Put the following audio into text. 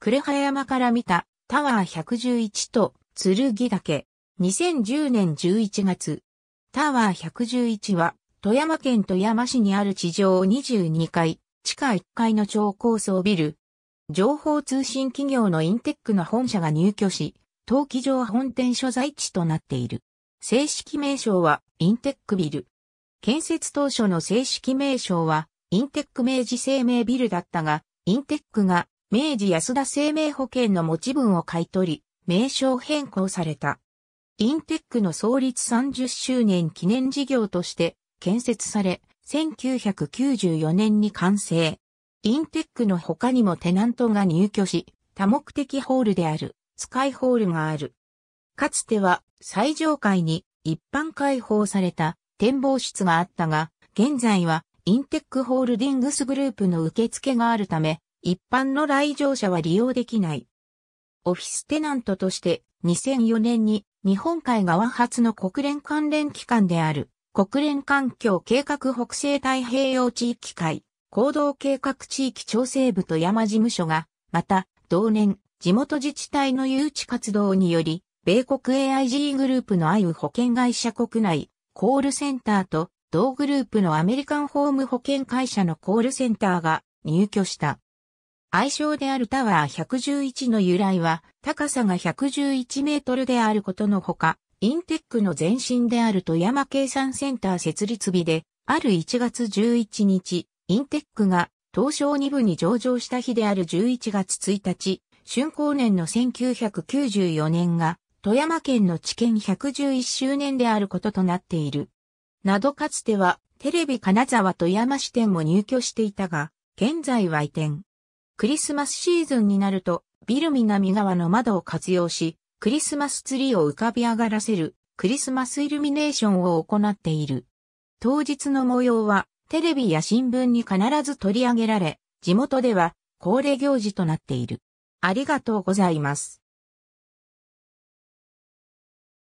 呉葉山から見たタワー111と剣岳。2010年11月。タワー111は富山県富山市にある地上22階、地下1階の超高層ビル。情報通信企業のインテックの本社が入居し、陶器場本店所在地となっている。正式名称はインテックビル。建設当初の正式名称はインテック明治生命ビルだったが、インテックが明治安田生命保険の持ち分を買い取り、名称変更された。インテックの創立30周年記念事業として建設され、1994年に完成。インテックの他にもテナントが入居し、多目的ホールである、スカイホールがある。かつては最上階に一般開放された展望室があったが、現在はインテックホールディングスグループの受付があるため、一般の来場者は利用できない。オフィステナントとして2004年に日本海側初の国連関連機関である国連環境計画北西太平洋地域会行動計画地域調整部と山事務所がまた同年地元自治体の誘致活動により米国 AIG グループのあゆ保険会社国内コールセンターと同グループのアメリカンホーム保険会社のコールセンターが入居した。愛称であるタワー111の由来は、高さが111メートルであることのほか、インテックの前身である富山計算センター設立日で、ある1月11日、インテックが東証2部に上場した日である11月1日、春光年の1994年が、富山県の知見111周年であることとなっている。などかつては、テレビ金沢富山支店も入居していたが、現在は移転。クリスマスシーズンになると、ビル南側の窓を活用し、クリスマスツリーを浮かび上がらせるクリスマスイルミネーションを行っている。当日の模様はテレビや新聞に必ず取り上げられ、地元では恒例行事となっている。ありがとうございます。